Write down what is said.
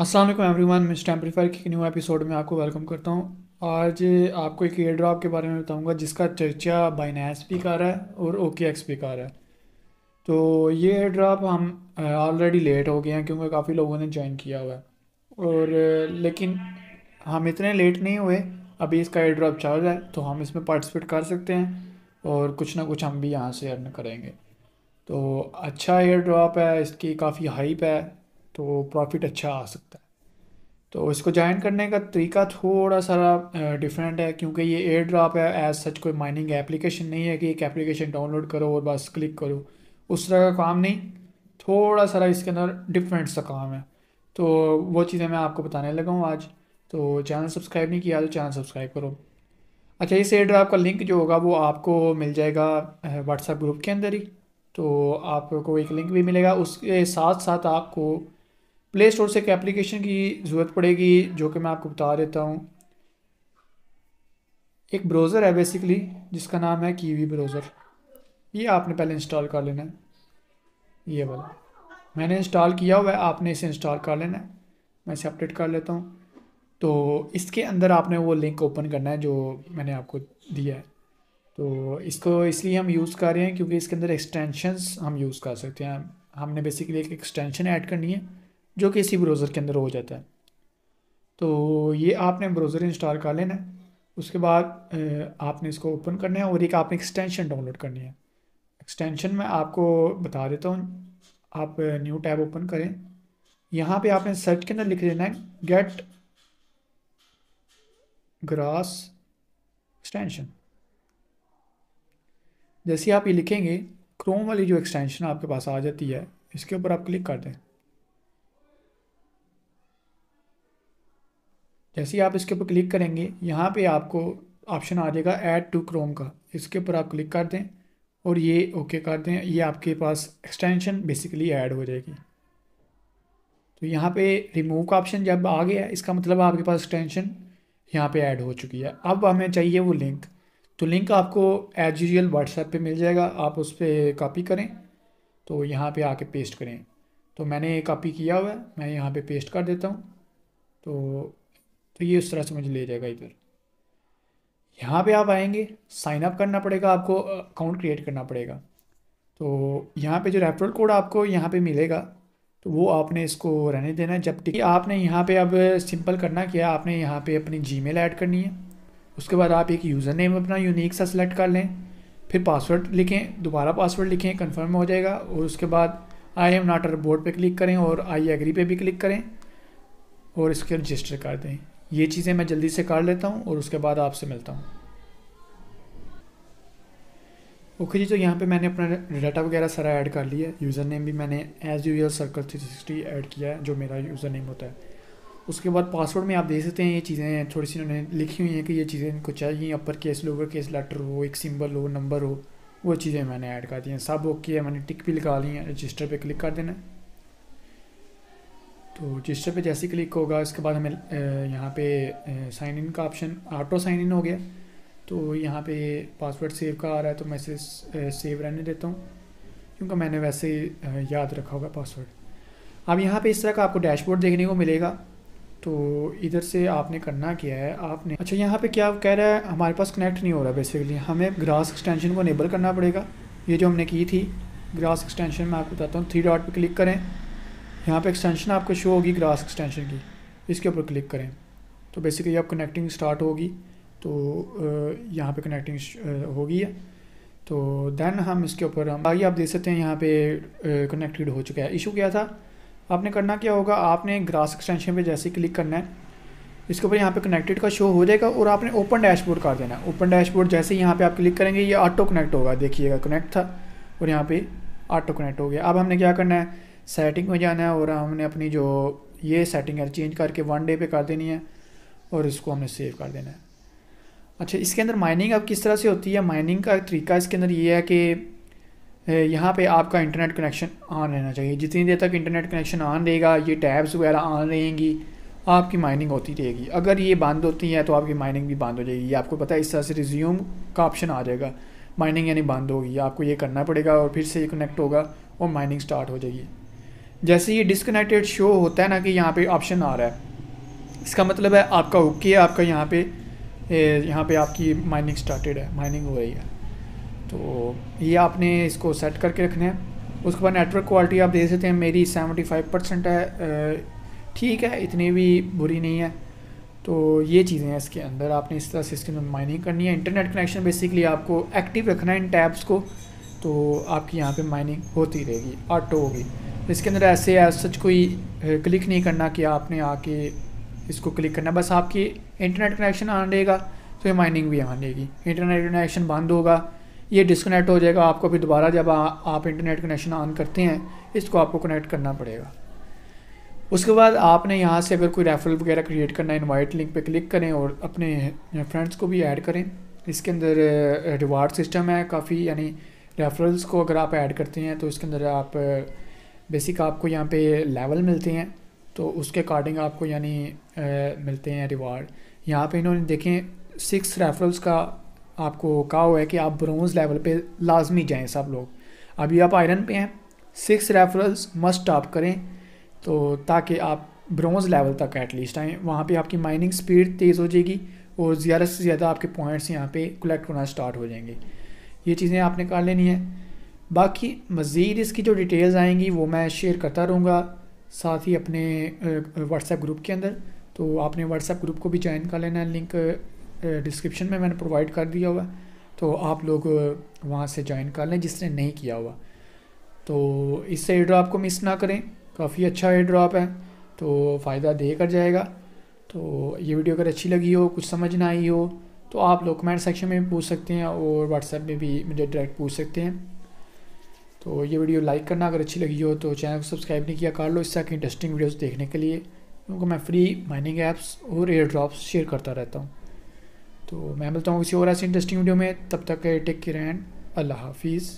Aslam every one मैं स्टैम्पलीफायर की new episode में आपको वेलकम करता हूँ आज आपको एक एयर ड्रॉप के बारे में बताऊँगा जिसका चर्चा बाइनैस भी कर रहा है और ओके एक्स भी कर रहा है तो ये एयर ड्रॉप हम ऑलरेडी लेट हो गए हैं क्योंकि काफ़ी लोगों ने ज्वाइन किया हुआ है और लेकिन हम इतने लेट नहीं हुए अभी इसका एयर ड्रॉप चल रहा है तो हम इसमें पार्टिसिपेट कर सकते हैं और कुछ ना कुछ हम भी यहाँ से अर्न करेंगे तो अच्छा एयर ड्रॉप है इसकी काफ़ी हाइप है तो प्रॉफिट अच्छा आ सकता है तो इसको ज्वाइन करने का तरीका थोड़ा सारा डिफरेंट है क्योंकि ये एयर ड्रॉप है एज सच कोई माइनिंग एप्लीकेशन नहीं है कि एक एप्लीकेशन डाउनलोड करो और बस क्लिक करो उस तरह का काम नहीं थोड़ा सारा इसके अंदर डिफरेंट सा काम है तो वो चीज़ें मैं आपको बताने लगा हूँ आज तो चैनल सब्सक्राइब नहीं किया तो चैनल सब्सक्राइब करो अच्छा इस एयर ड्राप का लिंक जो होगा वो आपको मिल जाएगा व्हाट्सएप ग्रुप के अंदर ही तो आपको एक लिंक भी मिलेगा उसके साथ साथ आपको प्ले स्टोर से एक एप्लीकेशन की ज़रूरत पड़ेगी जो कि मैं आपको बता देता हूँ एक ब्राउज़र है बेसिकली जिसका नाम है कीवी ब्राउज़र ये आपने पहले इंस्टॉल कर लेना है ये वाला मैंने इंस्टॉल किया हुआ है आपने इसे इंस्टॉल कर लेना है मैं इसे अपडेट कर लेता हूँ तो इसके अंदर आपने वो लिंक ओपन करना है जो मैंने आपको दिया है तो इसको इसलिए हम यूज़ कर रहे हैं क्योंकि इसके अंदर एक्सटेंशंस हम यूज़ कर सकते हैं हमने बेसिकली एक एक्सटेंशन ऐड करनी है जो कि इसी ब्राउज़र के अंदर हो जाता है तो ये आपने ब्राउज़र इंस्टॉल कर लेना है उसके बाद आपने इसको ओपन करना है और एक आपने एक्सटेंशन डाउनलोड करनी है एक्सटेंशन में आपको बता देता हूँ आप न्यू टैब ओपन करें यहाँ पे आपने सर्च के अंदर लिख देना है गेट ग्रास एक्सटेंशन जैसे आप ये लिखेंगे क्रोम वाली जो एक्सटेंशन आपके पास आ जाती है इसके ऊपर आप क्लिक कर दें जैसे ही आप इसके ऊपर क्लिक करेंगे यहाँ पे आपको ऑप्शन आ जाएगा ऐड टू क्रोम का इसके ऊपर आप क्लिक कर दें और ये ओके कर दें ये आपके पास एक्सटेंशन बेसिकली ऐड हो जाएगी तो यहाँ पे रिमूव का ऑप्शन जब आ गया इसका मतलब आपके पास एक्सटेंशन यहाँ पे ऐड हो चुकी है अब हमें चाहिए वो लिंक तो लिंक आपको एज यूजल व्हाट्सएप पर मिल जाएगा आप उस पर कापी करें तो यहाँ पे आके पेस्ट करें तो मैंने कापी किया हुआ है मैं यहाँ पे पेस्ट कर देता हूँ तो तो ये उस तरह से मुझे ले जाएगा इधर यहाँ पे आप आएंगे साइन अप करना पड़ेगा आपको अकाउंट क्रिएट करना पड़ेगा तो यहाँ पे जो रेफरल कोड आपको यहाँ पे मिलेगा तो वो आपने इसको रहने देना है जबकि आपने यहाँ पे अब सिंपल करना किया आपने यहाँ पे अपनी जीमेल ऐड करनी है उसके बाद आप एक यूज़र नेम अपना यूनिक सा सिलेक्ट कर लें फिर पासवर्ड लिखें दोबारा पासवर्ड लिखें कन्फर्म हो जाएगा और उसके बाद I am not a robot पर क्लिक करें और आई एग्री पे भी क्लिक करें और इसके रजिस्टर कर दें ये चीज़ें मैं जल्दी से कर लेता हूँ और उसके बाद आपसे मिलता हूँ ओके जी तो यहाँ पे मैंने अपना डाटा वगैरह सारा ऐड कर लिया है यूज़र नेम भी मैंने as your circle three sixty add किया है जो मेरा यूज़र नेम होता है उसके बाद पासवर्ड में आप देख सकते हैं ये चीज़ें थोड़ी सी उन्होंने लिखी हुई हैं कि ये चीज़ें इनको चाहिए upper case lower case letter हो एक सिंबल हो नंबर हो वो चीज़ें मैंने ऐड कर दी हैं सब ओके है मैंने टिक भी लगा ली है रजिस्टर पर क्लिक कर देना है तो रजिस्टर पे जैसे क्लिक होगा इसके बाद हमें यहाँ पे साइन इन का ऑप्शन ऑटो साइन इन हो गया तो यहाँ पे पासवर्ड सेव का आ रहा है तो मैं इसे सेव रहने देता हूँ क्योंकि मैंने वैसे याद रखा होगा पासवर्ड अब यहाँ पे इस तरह का आपको डैशबोर्ड देखने को मिलेगा तो इधर से आपने करना क्या है आपने अच्छा यहाँ पे क्या कह रहा है हमारे पास कनेक्ट नहीं हो रहा बेसिकली हमें ग्रास एक्सटेंशन को नेबल करना पड़ेगा ये जो हमने की थी ग्रास एक्सटेंशन में आपको बताता हूँ थ्री डॉट पर क्लिक करें यहाँ पे एक्सटेंशन आपको शो होगी ग्रास एक्सटेंशन की इसके ऊपर क्लिक करें तो बेसिकली अब कनेक्टिंग स्टार्ट होगी तो यहाँ पे कनेक्टिंग होगी है तो देन हम इसके ऊपर हम आगे आप देख सकते हैं यहाँ पे कनेक्टेड हो चुका है इशू क्या था आपने करना क्या होगा आपने ग्रास एक्सटेंशन पे जैसे क्लिक करना है इसके ऊपर यहाँ पे कनेक्टेड का शो हो जाएगा और आपने ओपन डैशबोर्ड कर देना है ओपन डैशबोर्ड जैसे यहाँ पे आप क्लिक करेंगे ये ऑटो कनेक्ट होगा देखिएगा कनेक्ट था और यहाँ पे ऑटो कनेक्ट हो गया अब हमने क्या करना है सेटिंग में जाना है और हमने अपनी जो ये सेटिंग है चेंज करके वन डे पे कर देनी है और इसको हमने सेव कर देना है अच्छा इसके अंदर माइनिंग अब किस तरह से होती है माइनिंग का तरीका इसके अंदर ये है कि यहाँ पे आपका इंटरनेट कनेक्शन ऑन रहना चाहिए जितनी देर तक इंटरनेट कनेक्शन ऑन रहेगा ये टैब्स वगैरह ऑन रहेंगी आपकी माइनिंग होती रहेगी अगर ये बंद होती है तो आपकी माइनिंग भी बंद हो जाएगी आपको पता है इस तरह से रिज्यूम का ऑप्शन आ जाएगा माइनिंग यानी बंद होगी आपको ये करना पड़ेगा और फिर से ये कनेक्ट होगा और माइनिंग स्टार्ट हो जाएगी जैसे ये डिसकनेक्टेड शो होता है ना कि यहाँ पे ऑप्शन आ रहा है इसका मतलब है आपका ओके है आपका यहाँ पे यहाँ पे आपकी माइनिंग स्टार्टेड है माइनिंग हो रही है तो ये आपने इसको सेट करके रखना है उसके बाद नेटवर्क क्वालिटी आप देख सकते हैं मेरी 75 परसेंट है ठीक है इतनी भी बुरी नहीं है तो ये चीज़ें हैं इसके अंदर आपने इस तरह से इसके अंदर माइनिंग करनी है इंटरनेट कनेक्शन बेसिकली आपको एक्टिव रखना है इन टैब्स को तो आपकी यहाँ पर माइनिंग होती रहेगी ऑटो होगी इसके अंदर ऐसे एज सच कोई क्लिक नहीं करना कि आपने आके इसको क्लिक करना बस आपकी इंटरनेट कनेक्शन आन रहेगा तो ये माइनिंग भी आन रहेगी इंटरनेट कनेक्शन बंद होगा ये डिसकनेक्ट हो जाएगा आपको फिर दोबारा जब आ, आप इंटरनेट कनेक्शन ऑन करते हैं इसको आपको कनेक्ट करना पड़ेगा उसके बाद आपने यहाँ से अगर कोई रेफरल वगैरह क्रिएट करना है इनवाइट लिंक पे क्लिक करें और अपने फ्रेंड्स को भी ऐड करें इसके अंदर रिवार्ड सिस्टम है काफ़ी यानी रेफरल्स को अगर आप ऐड करते हैं तो इसके अंदर आप बेसिक आपको यहाँ पे लेवल मिलते हैं तो उसके अकॉर्डिंग आपको यानी मिलते हैं रिवार्ड यहाँ पे इन्होंने देखें सिक्स रेफरल्स का आपको कहा हुआ है कि आप ब्रोंज लेवल पे लाजमी जाएं सब लोग अभी आप आयरन पे हैं सिक्स रेफरल्स मस्ट आप करें तो ताकि आप ब्रोंज लेवल तक एटलीस्ट आएँ वहाँ पर आपकी माइनिंग स्पीड तेज़ हो जाएगी और ज़्यादा से ज़्यादा आपके पॉइंट्स यहाँ पर कलेक्ट होना स्टार्ट हो जाएंगे ये चीज़ें आपने कर लेनी है बाकी मज़ीद इसकी जो डिटेल्स आएंगी वो मैं शेयर करता रहूँगा साथ ही अपने व्हाट्सएप ग्रुप के अंदर तो आपने व्हाट्सएप ग्रुप को भी ज्वाइन कर लेना है लिंक डिस्क्रिप्शन में मैंने प्रोवाइड कर दिया हुआ तो आप लोग वहाँ से ज्वाइन कर लें जिसने नहीं किया हुआ तो इससे एयर ड्रॉप को मिस ना करें काफ़ी अच्छा एयर ड्रॉप है तो फ़ायदा दे कर जाएगा तो ये वीडियो अगर अच्छी लगी हो कुछ समझ ना आई हो तो आप लोग कमेंट सेक्शन में भी पूछ सकते हैं और व्हाट्सएप में भी मुझे डायरेक्ट पूछ सकते हैं तो ये वीडियो लाइक करना अगर अच्छी लगी हो तो चैनल को सब्सक्राइब नहीं किया कर लो इससे की इंटरेस्टिंग वीडियोज़ देखने के लिए क्योंकि मैं फ्री माइनिंग ऐप्स और एयर ड्रॉप्स शेयर करता रहता हूँ तो मैं मिलता हूँ किसी और ऐसी इंटरेस्टिंग वीडियो में तब तक टेक केयर एंड अल्लाह हाफिज़